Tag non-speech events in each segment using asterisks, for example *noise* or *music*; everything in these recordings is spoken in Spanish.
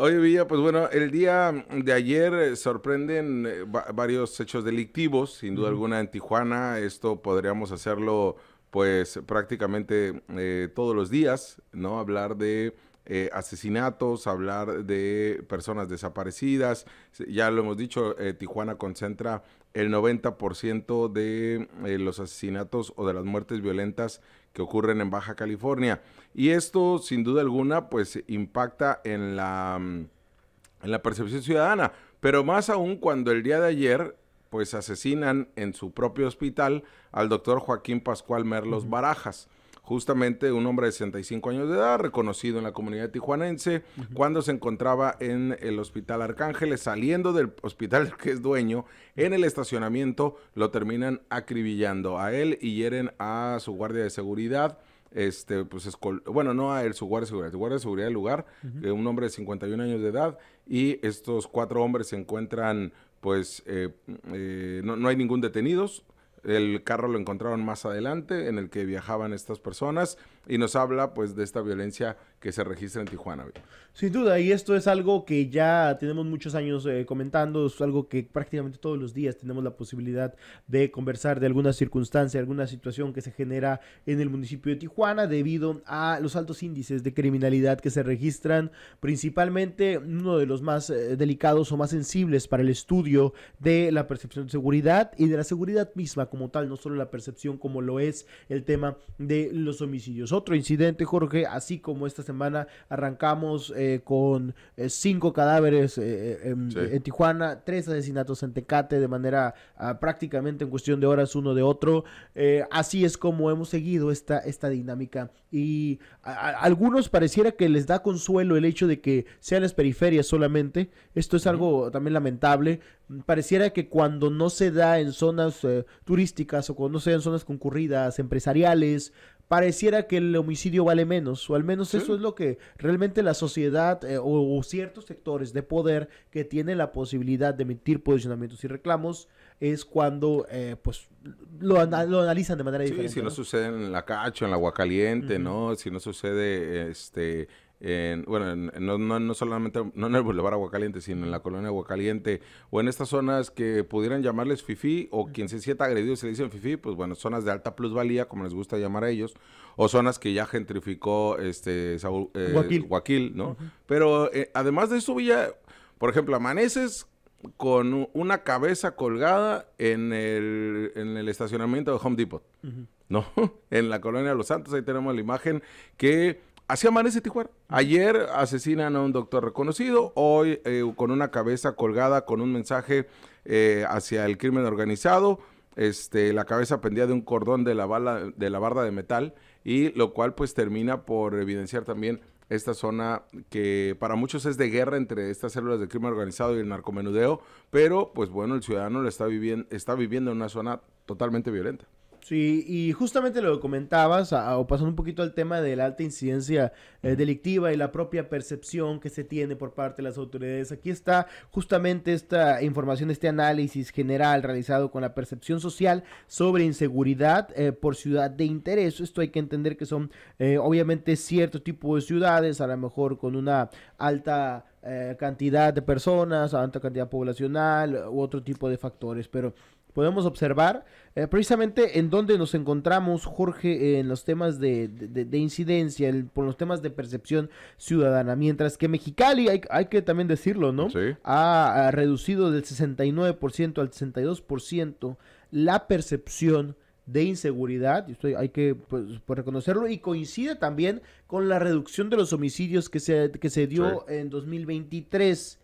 Hoy Villa, pues bueno, el día de ayer eh, sorprenden eh, varios hechos delictivos, sin duda alguna en Tijuana. Esto podríamos hacerlo pues prácticamente eh, todos los días, ¿no? Hablar de asesinatos, hablar de personas desaparecidas. Ya lo hemos dicho, Tijuana concentra el 90% de los asesinatos o de las muertes violentas que ocurren en Baja California. Y esto, sin duda alguna, pues impacta en la, mm, en la percepción ciudadana, pero más aún cuando el día de ayer pues asesinan en su propio hospital al doctor Joaquín Pascual Merlos Barajas justamente un hombre de 65 años de edad, reconocido en la comunidad tijuanense, cuando se encontraba en el Hospital Arcángeles, saliendo del hospital *laughs* que es dueño, en el estacionamiento lo terminan acribillando a él y hieren a su guardia de seguridad. Este, pues, bueno, no a él, su guardia de seguridad, guardia de seguridad del lugar, eh, un hombre de 51 años de edad, y estos cuatro hombres se encuentran, pues, eh, eh, no, no hay ningún detenidos, el carro lo encontraron más adelante en el que viajaban estas personas y nos habla pues de esta violencia que se registra en Tijuana. Sin duda, y esto es algo que ya tenemos muchos años eh, comentando, es algo que prácticamente todos los días tenemos la posibilidad de conversar de alguna circunstancia, alguna situación que se genera en el municipio de Tijuana debido a los altos índices de criminalidad que se registran, principalmente uno de los más eh, delicados o más sensibles para el estudio de la percepción de seguridad y de la seguridad misma como tal, no solo la percepción como lo es el tema de los homicidios otro incidente, Jorge, así como esta semana arrancamos eh, con eh, cinco cadáveres eh, en, Tijuana, tres asesinatos en Tecate de manera ah, prácticamente en cuestión de horas uno de otro. así es como hemos seguido esta, esta dinámica y a, algunos pareciera que les da consuelo el hecho de que sean las periferias solamente. Esto es algo también lamentable. Pareciera que cuando no se da en zonas turísticas o cuando no se zonas concurridas, empresariales, pareciera que el homicidio vale menos, o al menos eso es lo que realmente la sociedad eh, o, ciertos sectores de poder que tienen la posibilidad de emitir posicionamientos y reclamos es cuando eh, pues lo, analizan de manera diferente. si ¿no? sucede en la cacho, en la agua caliente, ¿no? Si no sucede este bueno, no, solamente, no en el Boulevard Aguacaliente, sino en la colonia Aguacaliente, o en estas zonas que pudieran llamarles FIFI, o quien se sienta agredido y se le dicen FIFI, pues bueno, zonas de alta plusvalía, como les gusta llamar a ellos, o zonas que ya gentrificó este Saúl, eh, ¿no? Pero eh, además de eso, Villa, por ejemplo, amaneces con una cabeza colgada en el, estacionamiento de Home Depot, ¿no? *laughs* en la colonia de Los Santos, ahí tenemos la imagen que Así amanece Tijuana. Ayer asesinan a un doctor reconocido, hoy eh, con una cabeza colgada con un mensaje eh, hacia el crimen organizado, este, la cabeza pendía de un cordón de la, bala, de la barda de metal, y lo cual pues termina por evidenciar también esta zona que para muchos es de guerra entre estas células de crimen organizado y el narcomenudeo, pero pues bueno, el ciudadano está, viviendo, está viviendo en una zona totalmente violenta. Sí, y justamente lo comentabas, o pasando un poquito al tema de la alta incidencia eh, delictiva y la propia percepción que se tiene por parte de las autoridades, aquí está justamente esta información, este análisis general realizado con la percepción social sobre inseguridad eh, por ciudad de interés. Esto hay que entender que son eh, obviamente cierto tipo de ciudades, a lo mejor con una alta eh, cantidad de personas, alta cantidad poblacional eh, u otro tipo de factores, pero podemos observar eh, precisamente en dónde nos encontramos, Jorge, en los temas de, incidencia, por los temas de percepción ciudadana. Mientras que Mexicali, hay, que también decirlo, ¿no? Sí. Ha, ha reducido del 69% al 62% la percepción de inseguridad, hay que pues, pues, reconocerlo, y coincide también con la reducción de los homicidios que se, que se dio en 2023,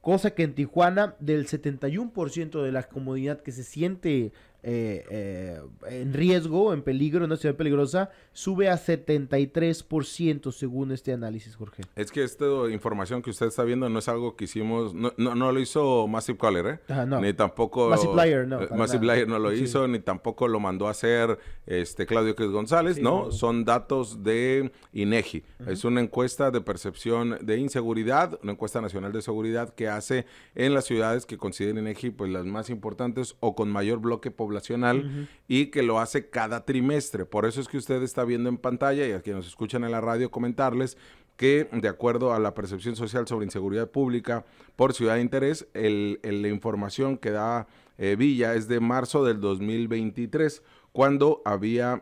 cosa que en Tijuana del 71% de la comunidad que se siente eh, eh, en riesgo, en peligro, en una ciudad peligrosa, sube a 73% según este análisis, Jorge. Es que esta información que usted está viendo no es algo que hicimos, no, no, lo hizo Massive Caller, ¿eh? Ni tampoco... Massive eh, no. lo hizo, ni tampoco lo mandó a hacer este Claudio Cris González, ¿no? Son datos de INEGI. Es una encuesta de percepción de inseguridad, una encuesta nacional de seguridad que hace en las ciudades que considera INEGI pues las más importantes o con mayor bloque poblacional poblacional y que lo hace cada trimestre. Por eso es que usted está viendo en pantalla y a quienes nos escuchan en la radio comentarles que de acuerdo a la percepción social sobre inseguridad pública por ciudad de interés, el, la información que da eh, Villa es de marzo del 2023, cuando había,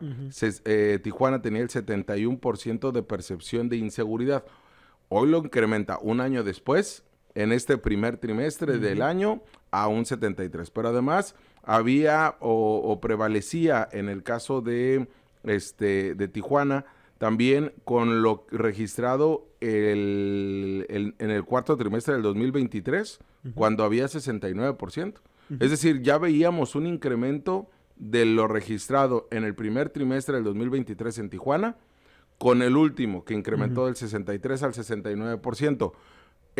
eh, Tijuana tenía el 71% de percepción de inseguridad. Hoy lo incrementa un año después, en este primer trimestre del año, a un 73%. Pero además había o, prevalecía en el caso de, este, de Tijuana también con lo registrado el, en el cuarto trimestre del 2023, cuando había 69%. Es decir, ya veíamos un incremento de lo registrado en el primer trimestre del 2023 en Tijuana, con el último, que incrementó del 63 al 69%.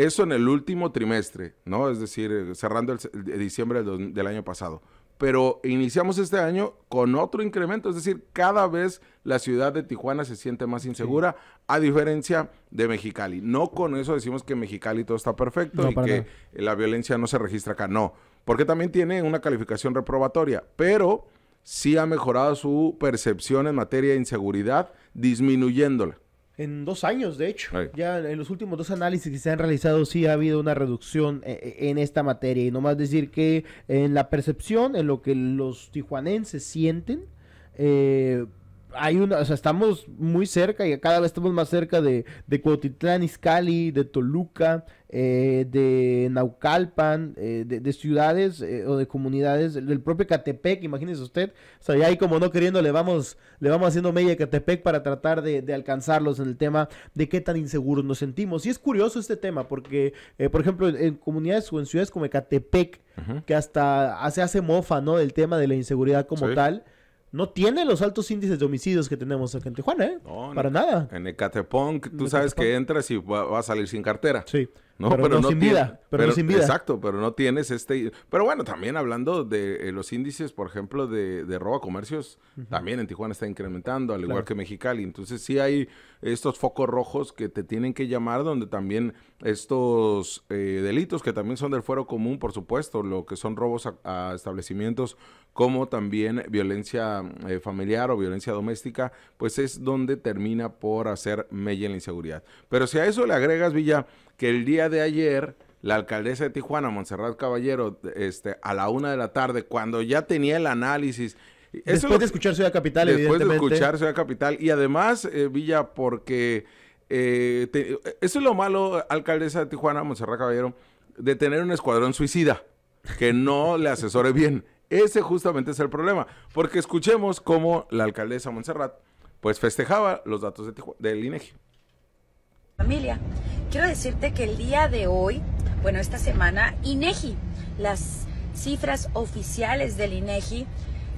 Eso en el último trimestre, ¿no? Es decir, eh, cerrando el, diciembre del, año pasado pero iniciamos este año con otro incremento, es decir, cada vez la ciudad de Tijuana se siente más insegura, a diferencia de Mexicali. No con eso decimos que en Mexicali todo está perfecto y que la violencia no se registra acá, no, porque también tiene una calificación reprobatoria, pero sí ha mejorado su percepción en materia de inseguridad, disminuyéndola en dos años, de hecho. Ya en los últimos dos análisis que se han realizado sí ha habido una reducción eh, eh, en esta materia. Y nomás decir que en la percepción, en lo que los tijuanenses sienten, eh, hay una, o sea, estamos muy cerca y cada vez estamos más cerca de, de Cuautitlán, Izcalli, de Toluca, eh, de Naucalpan, eh, de, ciudades eh, o de comunidades, del propio Catepec, imagínese usted, o sea, ya ahí como no queriendo le vamos, le vamos haciendo media Catepec para tratar de, alcanzarlos en el tema de qué tan inseguros nos sentimos. Y es curioso este tema porque, por ejemplo, en, comunidades o en ciudades como Catepec, que hasta se hace mofa, ¿no? Del tema de la inseguridad como tal no tiene los altos índices de homicidios que tenemos acá en Tijuana, ¿eh? Para nada. En Ecatepón, tú sabes que entras y vas va, a salir sin cartera. Sí. ¿no? Pero, no, sin vida, Exacto, pero no tienes este... Pero bueno, también hablando de eh, los índices, por ejemplo, de, de robo a comercios, también en Tijuana está incrementando, al igual que Mexicali. Entonces sí hay estos focos rojos que te tienen que llamar, donde también estos eh, delitos que también son del fuero común, por supuesto, lo que son robos a, establecimientos, como también violencia eh, familiar o violencia doméstica, pues es donde termina por hacer mella en la inseguridad. Pero si a eso le agregas, Villa, que el día de ayer la alcaldesa de Tijuana, Montserrat Caballero, este, a la una de la tarde, cuando ya tenía el análisis. Después de escuchar Ciudad Capital, Después de escuchar Ciudad Capital. Y además, eh, Villa, porque eh, eso es lo malo, alcaldesa de Tijuana, Montserrat Caballero, de tener un escuadrón suicida que no le asesore bien. Ese justamente es el problema. Porque escuchemos cómo la alcaldesa Montserrat pues festejaba los datos de del INEGI. E Familia. Quiero decirte que el día de hoy, bueno, esta semana, INEGI, las cifras oficiales del INEGI,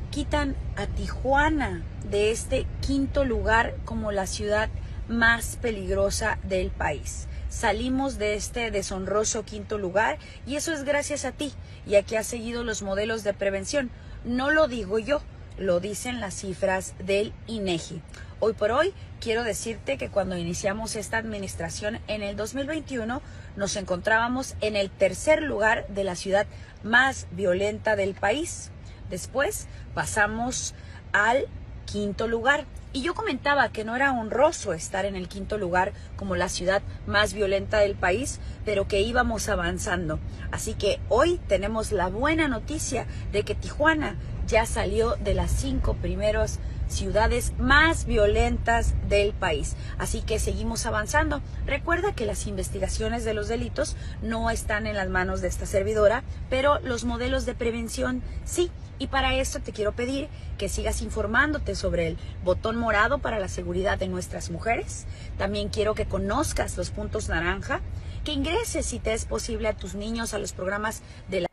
quitan a Tijuana de este quinto lugar como la ciudad más peligrosa del país. Salimos de este deshonroso quinto lugar y eso es gracias a ti y a que has seguido los modelos de prevención. No lo digo yo, lo dicen las cifras del INEGI. E hoy por hoy quiero decirte que cuando iniciamos esta administración en el 2021 nos encontrábamos en el tercer lugar de la ciudad más violenta del país. Después pasamos al quinto lugar. Y yo comentaba que no era honroso estar en el quinto lugar como la ciudad más violenta del país, pero que íbamos avanzando. Así que hoy tenemos la buena noticia de que Tijuana ya salió de las cinco primeros ciudades más violentas del país. Así que seguimos avanzando. Recuerda que las investigaciones de los delitos no están en las manos de esta servidora, pero los modelos de prevención sí. Y para esto te quiero pedir que sigas informándote sobre el botón morado para la seguridad de nuestras mujeres. También quiero que conozcas los puntos naranja, que ingreses si te es posible a tus niños a los programas de la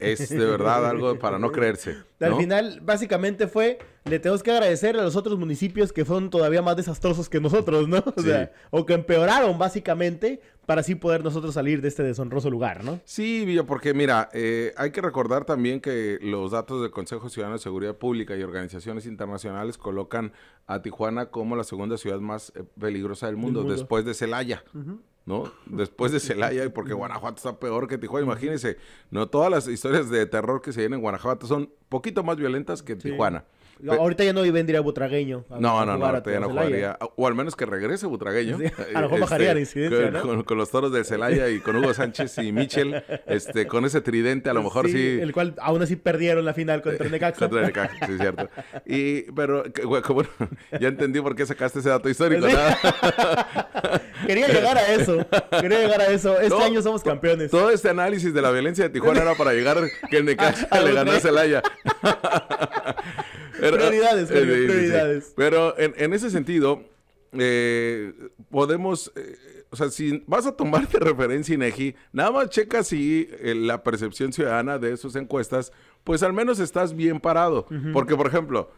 es de verdad algo *laughs* para no creerse. Al final, básicamente fue, le tenemos que agradecer a los otros municipios que son todavía más desastrosos que nosotros, ¿no? O sea, o que empeoraron básicamente para así poder nosotros salir de este deshonroso lugar, ¿no? Sí, porque mira, eh, hay que recordar también que los datos del Consejo Ciudadano de Seguridad Pública y organizaciones internacionales colocan a Tijuana como la segunda ciudad más eh, peligrosa del mundo, después de Celaya. ¿no? Después de Celaya, y porque Guanajuato está peor que Tijuana, imagínense, no todas las historias de terror que se vienen en Guanajuato son poquito más violentas que en Tijuana ahorita ya no vendría Butragueño. A no, no, no, ahorita ya no jugaría. Ah, o al menos que regrese Butragueño. a lo eh, mejor bajaría este, la incidencia, con, los toros de Celaya y con Hugo Sánchez y Michel, este, con ese tridente, a lo mejor sí, El cual aún así perdieron la final contra el eh, Necaxa. contra el Necaxa, sí, cierto. Y, pero, bueno, ya entendí por qué sacaste ese dato histórico. *laughs* Quería llegar a eso. Quería llegar a eso. Este año somos campeones. Todo este análisis de la violencia de Tijuana era para llegar que el Necaxa *laughs* le ganó a Celaya. *laughs* Pero, eh, prioridades, Pero en, ese sentido, eh, podemos. Eh, o sea, si vas a tomarte referencia INEGI, nada más checa si la percepción ciudadana de sus encuestas, pues al menos estás bien parado. Porque, por ejemplo,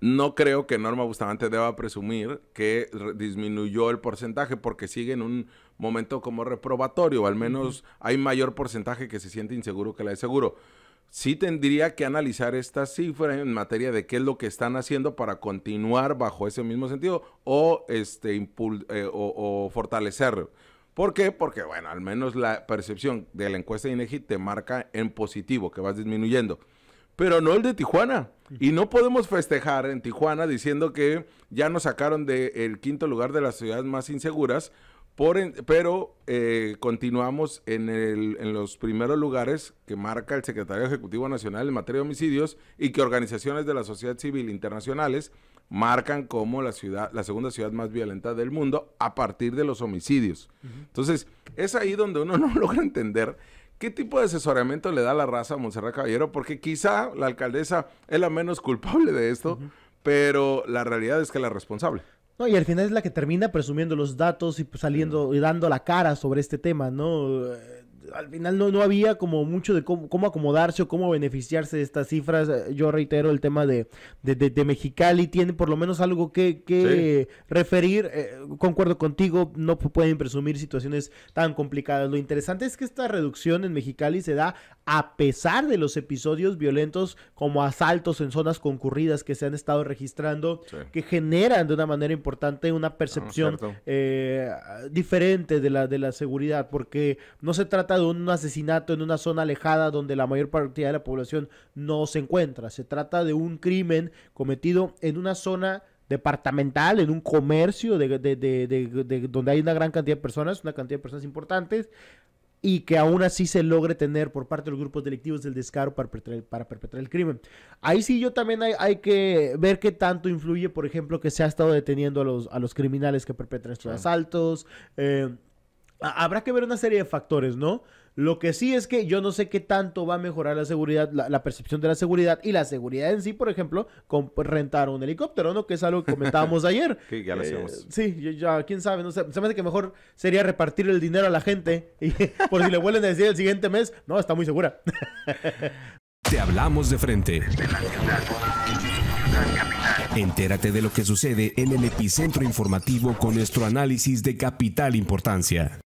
no creo que Norma Bustamante deba presumir que disminuyó el porcentaje porque sigue en un momento como reprobatorio, al menos hay mayor porcentaje que se siente inseguro que la de seguro sí tendría que analizar esta cifra en materia de qué es lo que están haciendo para continuar bajo ese mismo sentido o, este, eh, o, fortalecerlo. ¿Por qué? Porque, bueno, al menos la percepción de la encuesta de INEGI te marca en positivo, que vas disminuyendo. Pero no el de Tijuana. Y no podemos festejar en Tijuana diciendo que ya nos sacaron del quinto lugar de las ciudades más inseguras, pero eh, continuamos en, los primeros lugares que marca el secretario ejecutivo nacional en materia de homicidios y que organizaciones de la sociedad civil internacionales marcan como la ciudad, la segunda ciudad más violenta del mundo a partir de los homicidios. Entonces, es ahí donde uno *laughs* no logra entender qué tipo de asesoramiento le da la raza a Montserrat Caballero, porque quizá la alcaldesa es la menos culpable de esto, pero la realidad es que la responsable. No, y al final es la que termina presumiendo los datos y pues, saliendo y dando la cara sobre este tema, ¿no? al final no, no había como mucho de cómo, acomodarse o cómo beneficiarse de estas cifras. Eh, yo reitero el tema de, de, de, Mexicali, tiene por lo menos algo que, referir. Eh, concuerdo contigo, no pueden presumir situaciones tan complicadas. Lo interesante es que esta reducción en Mexicali se da a pesar de los episodios violentos como asaltos en zonas concurridas que se han estado registrando, que generan de una manera importante una ah, percepción eh, diferente de la, de la seguridad, porque no se trata de un asesinato en una zona alejada donde la mayor parte de la población no se encuentra. Se trata de un crimen cometido en una zona departamental, en un comercio de, de, de, donde hay una gran cantidad de personas, una cantidad de personas importantes, y que aún así se logre tener por parte de los grupos delictivos el descaro para perpetrar, para perpetrar el crimen. Ahí sí yo también hay, hay, que ver qué tanto influye, por ejemplo, que se ha estado deteniendo a los, a los criminales que perpetran estos asaltos. Eh, habrá que ver una serie de factores, ¿no? Lo que sí es que yo no sé qué tanto va a mejorar la seguridad, la, percepción de la seguridad y la seguridad en sí, por ejemplo, con pues, rentar un helicóptero, ¿no? Que es algo que comentábamos *laughs* ayer. Eh, sí, ya sí, ya, quién sabe, no sé, se me hace que mejor sería repartir el dinero a la gente y *laughs* por si le vuelven a decir el siguiente mes, no, está muy segura. *laughs* Te hablamos de frente. Entérate de lo que sucede en el epicentro informativo con nuestro análisis de capital importancia.